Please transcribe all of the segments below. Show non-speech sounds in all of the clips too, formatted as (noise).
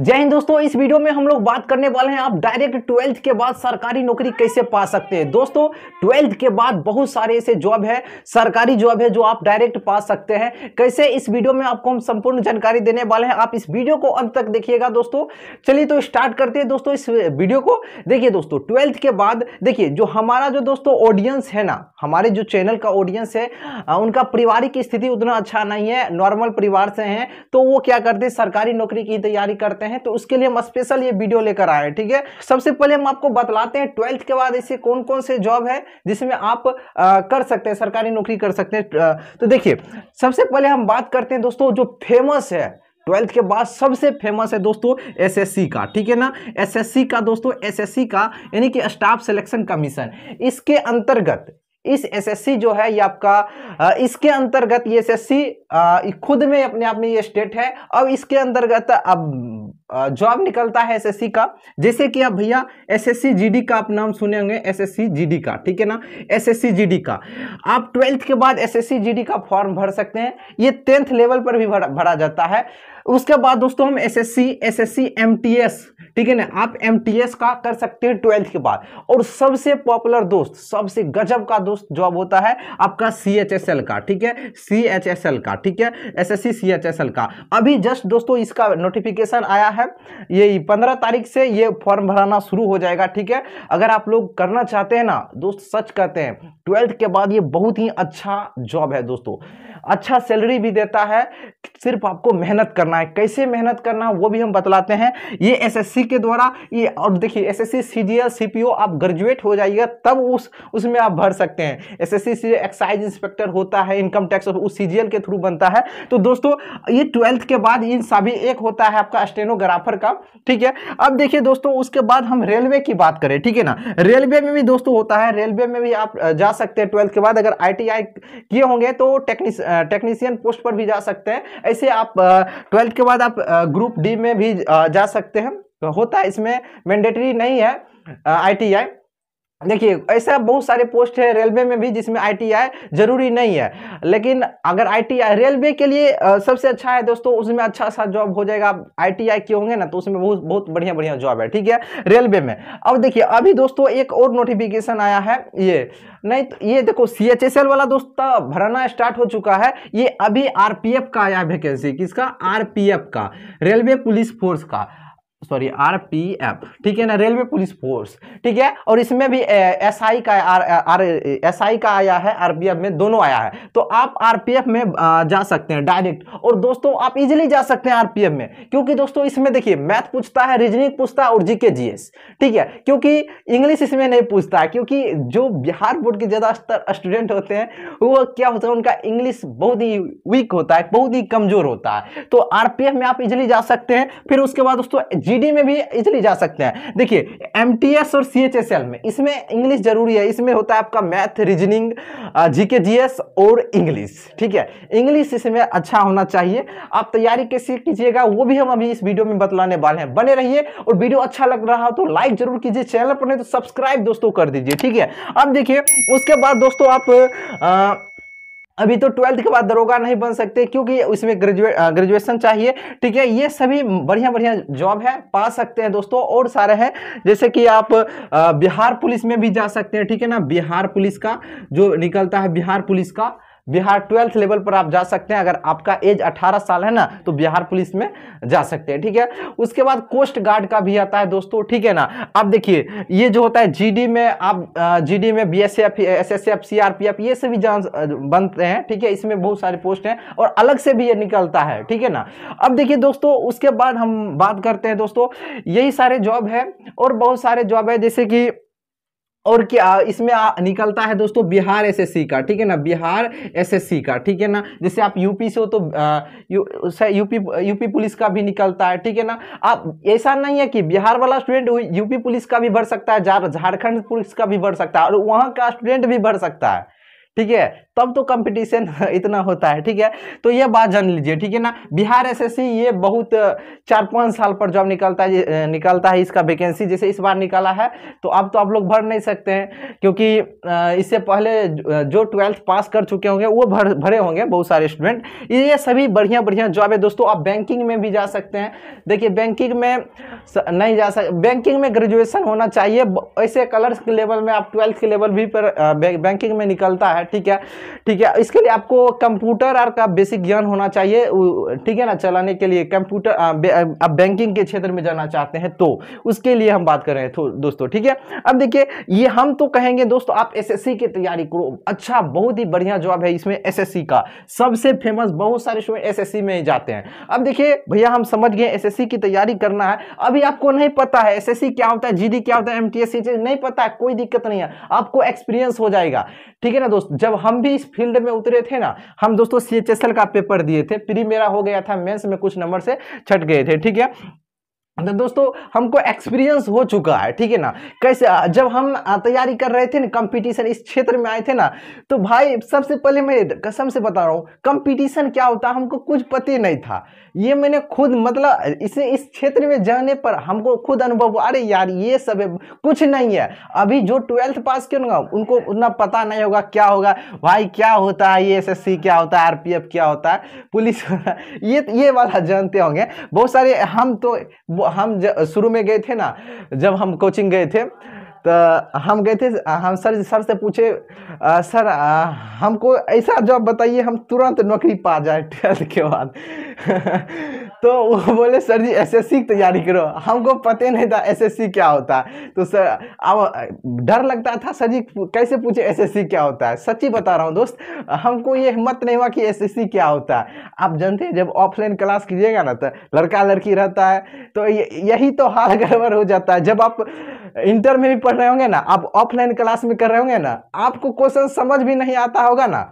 जय हिंद दोस्तों इस वीडियो में हम लोग बात करने वाले हैं आप डायरेक्ट ट्वेल्थ के बाद सरकारी नौकरी कैसे पा सकते हैं दोस्तों ट्वेल्थ के बाद बहुत सारे ऐसे जॉब है सरकारी जॉब है जो आप डायरेक्ट पा सकते हैं कैसे इस वीडियो में आपको हम संपूर्ण जानकारी देने वाले हैं आप इस वीडियो को अंत तक देखिएगा दोस्तों चलिए तो स्टार्ट करते हैं दोस्तों इस वीडियो को देखिए दोस्तों ट्वेल्थ के बाद देखिए जो हमारा जो दोस्तों ऑडियंस है ना हमारे जो चैनल का ऑडियंस है उनका पारिवारिक स्थिति उतना अच्छा नहीं है नॉर्मल परिवार से हैं तो वो क्या करते सरकारी नौकरी की तैयारी करते करते हैं तो उसके लिए हम स्पेशल ये वीडियो लेकर आए हैं ठीक है सबसे पहले हम आपको बतलाते हैं ट्वेल्थ के बाद ऐसे कौन कौन से जॉब है जिसमें आप आ, कर सकते हैं सरकारी नौकरी कर सकते हैं तो देखिए सबसे पहले हम बात करते हैं दोस्तों जो फेमस है ट्वेल्थ के बाद सबसे फेमस है दोस्तों एसएससी का ठीक है ना एसएससी का दोस्तों एसएससी का यानी कि स्टाफ सिलेक्शन कमीशन इसके अंतर्गत इस एसएससी जो है ये आपका इसके अंतर्गत ये एसएससी खुद में अपने आप में ये स्टेट है अब इसके अंतर्गत अब जॉब निकलता है एसएससी का जैसे कि आप भैया एसएससी जीडी का आप नाम सुने होंगे एसएससी जीडी का ठीक है ना एसएससी जीडी का आप ट्वेल्थ के बाद एसएससी जीडी का फॉर्म भर सकते हैं ये टेंथ लेवल पर भी भरा, भरा जाता है उसके बाद दोस्तों हम S S S S C M T S ठीक है ना आप एम टी एस का कर सकते हैं ट्वेल्थ के बाद और सबसे पॉपुलर दोस्त सबसे गजब का दोस्त जॉब होता है आपका सी एच एस एल का ठीक है सी एच एस एल का ठीक है S S C C H S L का अभी जस्ट दोस्तों इसका नोटिफिकेशन आया है ये पंद्रह तारीख से ये फॉर्म भराना शुरू हो जाएगा ठीक है अगर आप लोग करना चाहते हैं ना दोस्त सच कहते हैं ट्वेल्थ के बाद ये बहुत ही अच्छा जॉब है दोस्तों अच्छा सैलरी भी देता है सिर्फ आपको मेहनत करना है कैसे मेहनत करना है वो भी हम बतलाते हैं ये एसएससी के द्वारा ये और देखिए एसएससी सीजीएल सीपीओ आप ग्रेजुएट हो जाइएगा तब उस उसमें आप भर सकते हैं एस एस एक्साइज इंस्पेक्टर होता है इनकम टैक्स उस सी के थ्रू बनता है तो दोस्तों ये ट्वेल्थ के बाद इन सभी एक होता है आपका स्टेनोग्राफर का ठीक है अब देखिए दोस्तों उसके बाद हम रेलवे की बात करें ठीक है ना रेलवे में भी दोस्तों होता है रेलवे में भी आप जा सकते हैं ट्वेल्थ के बाद अगर आई किए होंगे तो टेक्निस टेक्नीशियन पोस्ट पर भी जा सकते हैं ऐसे आप ट्वेल्थ के बाद आप ग्रुप डी में भी जा सकते हैं तो होता है इसमें मैंडेटरी नहीं है आई टी आई देखिए ऐसा बहुत सारे पोस्ट है रेलवे में भी जिसमें आईटीआई जरूरी नहीं है लेकिन अगर आईटीआई रेलवे के लिए सबसे अच्छा है दोस्तों उसमें अच्छा सा जॉब हो जाएगा आप आईटीआई के होंगे ना तो उसमें बहुत बहुत बढ़िया बढ़िया जॉब है ठीक है रेलवे में अब देखिए अभी दोस्तों एक और नोटिफिकेशन आया है ये नहीं तो ये देखो सी वाला दोस्त भरना स्टार्ट हो चुका है ये अभी आर का आया वैकेंसी किसका आर का रेलवे पुलिस फोर्स का सॉरी आर पी एफ ठीक है ना रेलवे पुलिस फोर्स ठीक है और इसमें भी एस आई का आर आर का आया है आर पी एफ में दोनों आया है तो आप आर पी एफ में जा सकते हैं डायरेक्ट और दोस्तों आप इजीली जा सकते हैं आर पी एफ में क्योंकि दोस्तों इसमें देखिए मैथ पूछता है रीजनिंग पूछता है और जी के जी एस ठीक है क्योंकि इंग्लिश इसमें नहीं पूछता है क्योंकि जो बिहार बोर्ड के ज़्यादातर स्टूडेंट होते हैं वो क्या होता है उनका इंग्लिश बहुत ही वीक होता है बहुत ही कमज़ोर होता है तो आर पी एफ में आप इजिली जा सकते हैं फिर उसके बाद दोस्तों जीडी में भी इजली जा सकते हैं देखिए एमटीएस और सीएचएसएल में इसमें इंग्लिश जरूरी है इसमें होता है आपका मैथ रीजनिंग जीके जीएस और इंग्लिश ठीक है इंग्लिश इसमें अच्छा होना चाहिए आप तैयारी कैसे कीजिएगा वो भी हम अभी इस वीडियो में बतलाने वाले हैं बने रहिए और वीडियो अच्छा लग रहा हो तो लाइक जरूर कीजिए चैनल पर नहीं तो सब्सक्राइब दोस्तों कर दीजिए ठीक है अब देखिए उसके बाद दोस्तों आप आ, अभी तो ट्वेल्थ के बाद दरोगा नहीं बन सकते क्योंकि उसमें ग्रेजुए ग्रेजुएशन चाहिए ठीक है ये सभी बढ़िया बढ़िया जॉब है पा सकते हैं दोस्तों और सारे हैं जैसे कि आप बिहार पुलिस में भी जा सकते हैं ठीक है ना बिहार पुलिस का जो निकलता है बिहार पुलिस का बिहार ट्वेल्थ लेवल पर आप जा सकते हैं अगर आपका एज 18 साल है ना तो बिहार पुलिस में जा सकते हैं ठीक है उसके बाद कोस्ट गार्ड का भी आता है दोस्तों ठीक है ना अब देखिए ये जो होता है जीडी में आप जीडी में बीएसएफ एसएसएफ सीआरपीएफ ये से भी जान बनते हैं ठीक है इसमें बहुत सारे पोस्ट हैं और अलग से भी ये निकलता है ठीक है ना अब देखिए दोस्तों उसके बाद हम बात करते हैं दोस्तों यही सारे जॉब है और बहुत सारे जॉब है जैसे कि और क्या इसमें आ, निकलता है दोस्तों बिहार एसएससी का ठीक है ना बिहार एसएससी का ठीक है ना जैसे आप यूपी से हो तो यू, यूपी यूपी पुलिस का भी निकलता है ठीक है ना आप ऐसा नहीं है कि बिहार वाला स्टूडेंट यूपी पुलिस का भी भर सकता है झारखंड पुलिस का भी भर सकता है और वहाँ का स्टूडेंट भी भर सकता है ठीक है तब तो कंपटीशन (laughs) इतना होता है ठीक है तो ये बात जान लीजिए ठीक है ना बिहार एसएससी ये बहुत चार पाँच साल पर जॉब निकलता है निकलता है इसका वैकेंसी जैसे इस बार निकाला है तो अब तो आप लोग भर नहीं सकते हैं क्योंकि इससे पहले जो ट्वेल्थ पास कर चुके होंगे वो भर भरे होंगे बहुत सारे स्टूडेंट ये सभी बढ़िया बढ़िया जॉब है दोस्तों आप बैंकिंग में भी जा सकते हैं देखिए बैंकिंग में नहीं जा सकते बैंकिंग में ग्रेजुएशन होना चाहिए ऐसे कलर्स के लेवल में आप ट्वेल्थ के लेवल भी पर बैंकिंग में निकलता है ठीक है ठीक है इसके लिए आपको कंप्यूटर और का बेसिक ज्ञान होना चाहिए ठीक है ना चलाने के लिए कंप्यूटर आप बैंकिंग के क्षेत्र में जाना चाहते हैं तो उसके लिए हम बात कर रहे हैं दोस्तों ठीक है अब देखिए ये हम तो कहेंगे दोस्तों आप एसएससी की तैयारी करो अच्छा बहुत ही बढ़िया जॉब है इसमें एस का सबसे फेमस बहुत सारे एस एस में जाते हैं अब देखिए भैया हम समझ गए एस की तैयारी करना है अभी आपको नहीं पता है एस क्या होता है जी क्या होता है एम नहीं पता कोई दिक्कत नहीं है आपको एक्सपीरियंस हो जाएगा ठीक है ना दोस्त जब हम भी जिस फील्ड में उतरे थे ना हम दोस्तों सी का पेपर दिए थे प्री मेरा हो गया था मेंस में कुछ नंबर से छट गए थे ठीक है तो दोस्तों हमको एक्सपीरियंस हो चुका है ठीक है ना कैसे जब हम तैयारी कर रहे थे ना कंपटीशन इस क्षेत्र में आए थे ना तो भाई सबसे पहले मैं कसम से बता रहा हूँ कंपटीशन क्या होता हमको कुछ पता नहीं था ये मैंने खुद मतलब इसे इस क्षेत्र में जाने पर हमको खुद अनुभव अरे यार ये सब कुछ नहीं है अभी जो ट्वेल्थ पास के होंगे उनको उतना पता नहीं होगा क्या होगा भाई क्या होता है ये एस क्या होता है आर क्या होता है पुलिस ये ये वाला जानते होंगे बहुत सारे हम तो हम शुरू में गए थे ना जब हम कोचिंग गए थे तो हम गए थे हम सर सर से पूछे आ, सर आ, हमको ऐसा जॉब बताइए हम तुरंत नौकरी पा जाए ट्वेल्थ के बाद (laughs) तो वो बोले सर जी एसएससी की तैयारी करो हमको पते नहीं था एसएससी क्या होता है तो सर अब डर लगता था सर जी कैसे पूछे एसएससी क्या होता है सच्ची बता रहा हूँ दोस्त हमको ये हिम्मत नहीं हुआ कि एसएससी क्या होता है आप जानते हैं जब ऑफलाइन क्लास कीजिएगा ना तो लड़का लड़की रहता है तो यही तो हाल गड़बड़ हो जाता है जब आप इंटर में भी पढ़ रहे होंगे ना आप ऑफलाइन क्लास में कर रहे होंगे ना आपको क्वेश्चन समझ भी नहीं आता होगा ना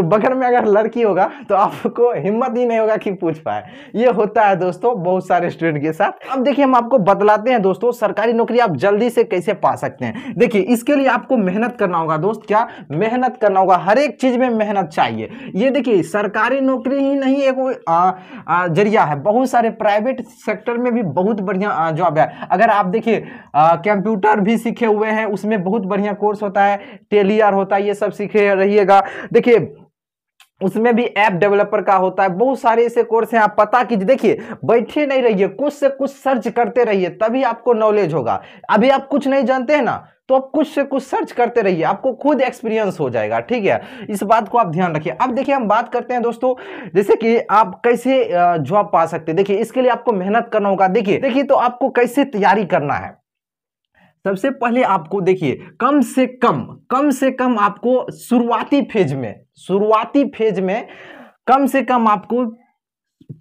तो बगल में अगर लड़की होगा तो आपको हिम्मत ही नहीं होगा कि पूछ पाए ये होता है दोस्तों बहुत सारे स्टूडेंट के साथ अब देखिए हम आपको बतलाते हैं दोस्तों सरकारी नौकरी आप जल्दी से कैसे पा सकते हैं देखिए इसके लिए आपको मेहनत करना होगा दोस्त क्या मेहनत करना होगा हर एक चीज़ में मेहनत चाहिए ये देखिए सरकारी नौकरी ही नहीं एक जरिया है बहुत सारे प्राइवेट सेक्टर में भी बहुत बढ़िया जॉब है अगर आप देखिए कंप्यूटर भी सीखे हुए हैं उसमें बहुत बढ़िया कोर्स होता है टेलियर होता है ये सब सीखे रहिएगा देखिए उसमें भी ऐप डेवलपर का होता है बहुत सारे ऐसे कोर्स हैं आप पता कीजिए देखिए बैठे नहीं रहिए कुछ से कुछ सर्च करते रहिए तभी आपको नॉलेज होगा अभी आप कुछ नहीं जानते हैं ना तो आप कुछ से कुछ सर्च करते रहिए आपको खुद एक्सपीरियंस हो जाएगा ठीक है इस बात को आप ध्यान रखिए अब देखिए हम बात करते हैं दोस्तों जैसे कि आप कैसे जॉब पा सकते हैं देखिए इसके लिए आपको मेहनत करना होगा देखिए देखिए तो आपको कैसे तैयारी करना है सबसे पहले आपको देखिए कम से कम कम से कम आपको शुरुआती फेज में शुरुआती फेज में कम से कम आपको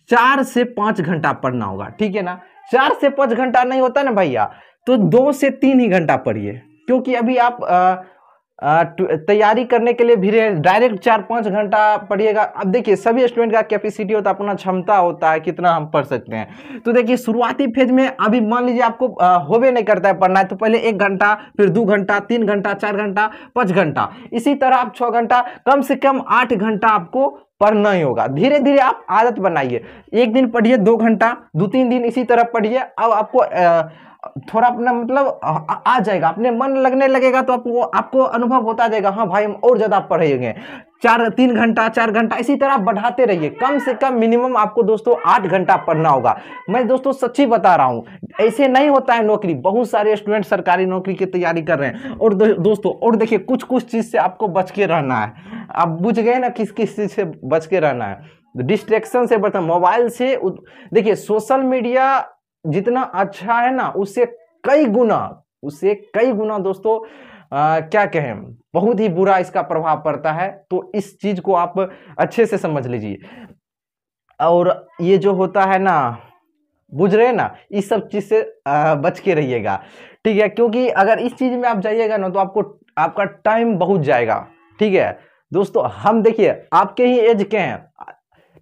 चार से पांच घंटा पढ़ना होगा ठीक है ना चार से पांच घंटा नहीं होता ना भैया तो दो से तीन ही घंटा पढ़िए क्योंकि अभी आप आ, तैयारी करने के लिए भी डायरेक्ट चार पाँच घंटा पढ़िएगा अब देखिए सभी स्टूडेंट का कैपेसिटी होता है अपना क्षमता होता है कितना हम पढ़ सकते हैं तो देखिए शुरुआती फेज में अभी मान लीजिए आपको होवे नहीं करता है पढ़ना है तो पहले एक घंटा फिर दो घंटा तीन घंटा चार घंटा पाँच घंटा इसी तरह आप छः घंटा कम से कम आठ घंटा आपको पढ़ना ही होगा धीरे धीरे आप आदत बनाइए एक दिन पढ़िए दो घंटा दो तीन दिन इसी तरह पढ़िए अब आपको थोड़ा अपना मतलब आ, जाएगा अपने मन लगने लगेगा तो आपको आपको अनुभव होता जाएगा हाँ भाई हम और ज़्यादा पढ़ेंगे चार तीन घंटा चार घंटा इसी तरह बढ़ाते रहिए कम से कम मिनिमम आपको दोस्तों आठ घंटा पढ़ना होगा मैं दोस्तों सच्ची बता रहा हूँ ऐसे नहीं होता है नौकरी बहुत सारे स्टूडेंट सरकारी नौकरी की तैयारी कर रहे हैं और दो, दोस्तों और देखिए कुछ कुछ चीज़ से आपको बच के रहना है आप बुझ गए ना किस किस चीज़ से बच के रहना है डिस्ट्रैक्शन से बचना मोबाइल से देखिए सोशल मीडिया जितना अच्छा है ना उससे कई गुना उससे कई गुना दोस्तों आ, क्या कहें बहुत ही बुरा इसका प्रभाव पड़ता है तो इस चीज को आप अच्छे से समझ लीजिए और ये जो होता है ना बुझ रहे ना इस सब चीज से आ, बच के रहिएगा ठीक है क्योंकि अगर इस चीज में आप जाइएगा ना तो आपको आपका टाइम बहुत जाएगा ठीक है दोस्तों हम देखिए आपके ही एज के हैं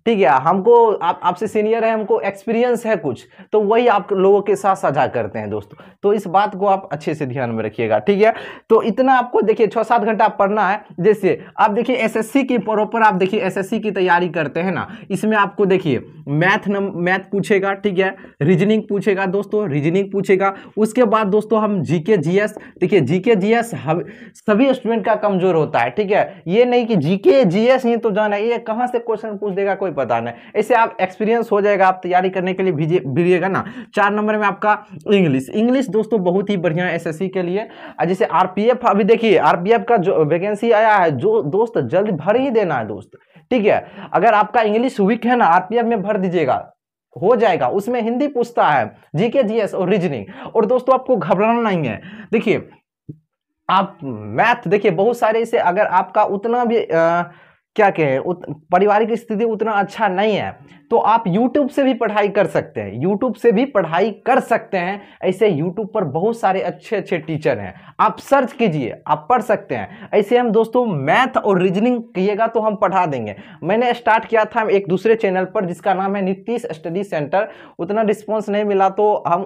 ठीक है हमको आप आपसे सीनियर है हमको एक्सपीरियंस है कुछ तो वही आप लोगों के साथ साझा करते हैं दोस्तों तो इस बात को आप अच्छे से ध्यान में रखिएगा ठीक है तो इतना आपको देखिए छः सात घंटा पढ़ना है जैसे आप देखिए एसएससी की प्रॉपर आप देखिए एसएससी की तैयारी करते हैं ना इसमें आपको देखिए मैथ नम मैथ पूछेगा ठीक है रीजनिंग पूछेगा दोस्तों रीजनिंग पूछेगा उसके बाद दोस्तों हम जी के जी एस देखिए जी के जी एस सभी स्टूडेंट का कमजोर होता है ठीक है ये नहीं कि जी के जी एस ही तो जाना है ये कहाँ से क्वेश्चन पूछ देगा कोई बताना है इससे आप एक्सपीरियंस हो जाएगा आप तैयारी करने के लिए भिजिए भिड़िएगा ना चार नंबर में आपका इंग्लिश इंग्लिश दोस्तों बहुत ही बढ़िया है एस के लिए जैसे आर अभी देखिए आर का जो वैकेंसी आया है जो दोस्त जल्द भर ही देना है दोस्त ठीक है अगर आपका इंग्लिश वीक है ना आर में भर दीजिएगा हो जाएगा उसमें हिंदी पूछता है जीके जीएस और रीजनिंग और दोस्तों आपको घबराना नहीं है देखिए आप मैथ देखिए बहुत सारे से अगर आपका उतना भी आ, क्या कहें पारिवारिक स्थिति उतना अच्छा नहीं है तो आप YouTube से भी पढ़ाई कर सकते हैं YouTube से भी पढ़ाई कर सकते हैं ऐसे YouTube पर बहुत सारे अच्छे अच्छे टीचर हैं आप सर्च कीजिए आप पढ़ सकते हैं ऐसे हम दोस्तों मैथ और रीजनिंग किएगा तो हम पढ़ा देंगे मैंने स्टार्ट किया था एक दूसरे चैनल पर जिसका नाम है नीतीश स्टडी सेंटर उतना रिस्पॉन्स नहीं मिला तो हम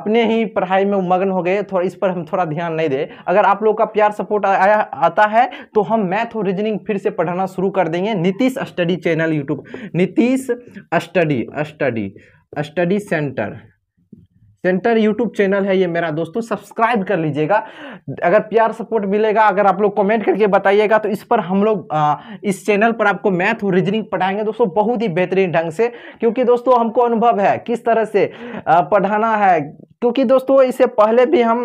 अपने ही पढ़ाई में मग्न हो गए थोड़ा इस पर हम थोड़ा ध्यान नहीं दें अगर आप लोग का प्यार सपोर्ट आया आता है तो हम मैथ और रीजनिंग फिर से पढ़ाना शुरू कर देंगे Nitish study channel YouTube Nitish study study study centre centre YouTube channel है ये मेरा दोस्तों सब्सक्राइब कर लीजिएगा अगर प्यार सपोर्ट मिलेगा अगर आप लोग कमेंट करके बताइएगा तो इस पर हम लोग इस चैनल पर आपको मैथ और रीजनिंग पढ़ाएंगे दोस्तों बहुत ही बेहतरीन ढंग से क्योंकि दोस्तों हमको अनुभव है किस तरह से पढ़ाना है क्योंकि दोस्तों इससे पहले भी हम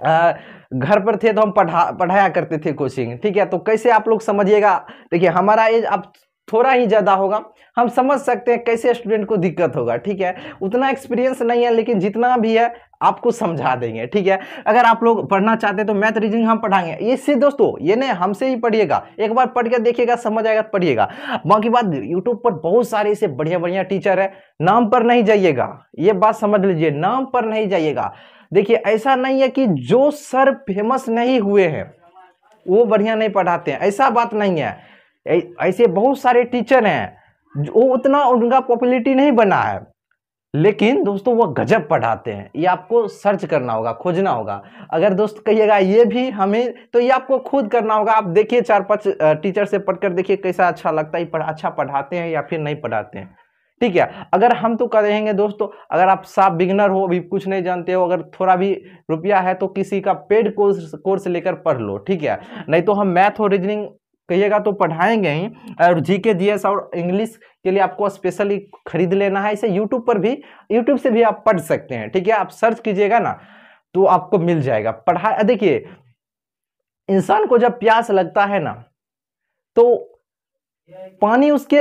घर पर थे तो हम पढ़ा पढ़ाया करते थे कोचिंग ठीक है तो कैसे आप लोग समझिएगा देखिए हमारा एज अब थोड़ा ही ज़्यादा होगा हम समझ सकते हैं कैसे स्टूडेंट को दिक्कत होगा ठीक है उतना एक्सपीरियंस नहीं है लेकिन जितना भी है आपको समझा देंगे ठीक है अगर आप लोग पढ़ना चाहते हैं तो मैथ रीजनिंग हम पढ़ाएंगे ये सिर्फ दोस्तों ये नहीं हमसे ही पढ़िएगा एक बार पढ़ के देखिएगा समझ आएगा पढ़िएगा बाकी बात यूट्यूब पर बहुत सारे ऐसे बढ़िया बढ़िया टीचर है नाम पर नहीं जाइएगा ये बात समझ लीजिए नाम पर नहीं जाइएगा देखिए ऐसा नहीं है कि जो सर फेमस नहीं हुए हैं वो बढ़िया नहीं पढ़ाते हैं ऐसा बात नहीं है ऐसे बहुत सारे टीचर हैं वो उतना उनका पॉपुलरिटी नहीं बना है लेकिन दोस्तों वो गजब पढ़ाते हैं ये आपको सर्च करना होगा खोजना होगा अगर दोस्त कहिएगा ये भी हमें तो ये आपको खुद करना होगा आप देखिए चार पांच टीचर से पढ़कर देखिए कैसा अच्छा लगता है पढ़, अच्छा पढ़ाते हैं या फिर नहीं पढ़ाते हैं ठीक है अगर हम तो कहेंगे दोस्तों अगर आप साफ बिगनर हो अभी कुछ नहीं जानते हो अगर थोड़ा भी रुपया है तो किसी का पेड कोर्स कोर्स लेकर पढ़ लो ठीक है नहीं तो हम मैथ और रीजनिंग कहिएगा तो पढ़ाएंगे ही और जी के जी एस और इंग्लिश के लिए आपको स्पेशली खरीद लेना है इसे यूट्यूब पर भी यूट्यूब से भी आप पढ़ सकते हैं ठीक है आप सर्च कीजिएगा ना तो आपको मिल जाएगा पढ़ा देखिए इंसान को जब प्यास लगता है ना तो पानी उसके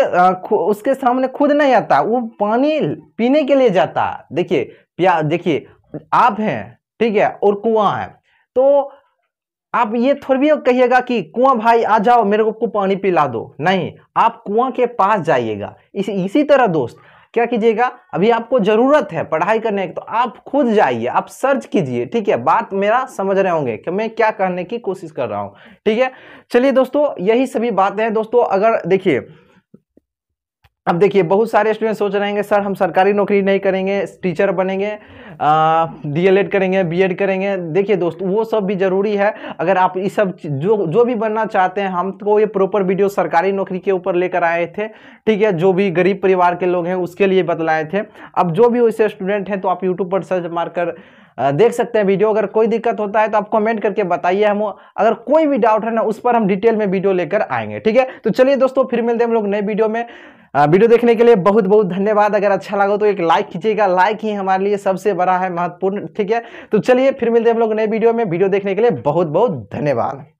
उसके सामने खुद नहीं आता वो पानी पीने के लिए जाता देखिए प्या देखिए आप हैं ठीक है और कुआं है तो आप ये थोड़ी भी कहिएगा कि कुआं भाई आ जाओ मेरे को पानी पिला दो नहीं आप कुआं के पास जाइएगा इस, इसी तरह दोस्त क्या कीजिएगा अभी आपको ज़रूरत है पढ़ाई करने की तो आप खुद जाइए आप सर्च कीजिए ठीक है बात मेरा समझ रहे होंगे कि मैं क्या करने की कोशिश कर रहा हूँ ठीक है चलिए दोस्तों यही सभी बातें हैं दोस्तों अगर देखिए अब देखिए बहुत सारे स्टूडेंट सोच रहे हैं सर हम सरकारी नौकरी नहीं करेंगे टीचर बनेंगे डीएलएड करेंगे बीएड करेंगे देखिए दोस्त वो सब भी ज़रूरी है अगर आप इस सब जो जो भी बनना चाहते हैं हम तो ये प्रॉपर वीडियो सरकारी नौकरी के ऊपर लेकर आए थे ठीक है जो भी गरीब परिवार के लोग हैं उसके लिए बतलाए थे अब जो भी वैसे स्टूडेंट हैं तो आप यूट्यूब पर सर्च मारकर देख सकते हैं वीडियो अगर कोई दिक्कत होता है तो आप कमेंट करके बताइए हम अगर कोई भी डाउट है ना उस पर हम डिटेल में वीडियो लेकर आएंगे ठीक है तो चलिए दोस्तों फिर मिलते हैं हम लोग नए वीडियो में वीडियो देखने के लिए बहुत बहुत धन्यवाद अगर अच्छा लगा तो एक लाइक कीजिएगा लाइक ही हमारे लिए सबसे बड़ा है महत्वपूर्ण ठीक है तो चलिए फिर मिलते हैं हम लोग नए वीडियो में वीडियो देखने के लिए बहुत बहुत धन्यवाद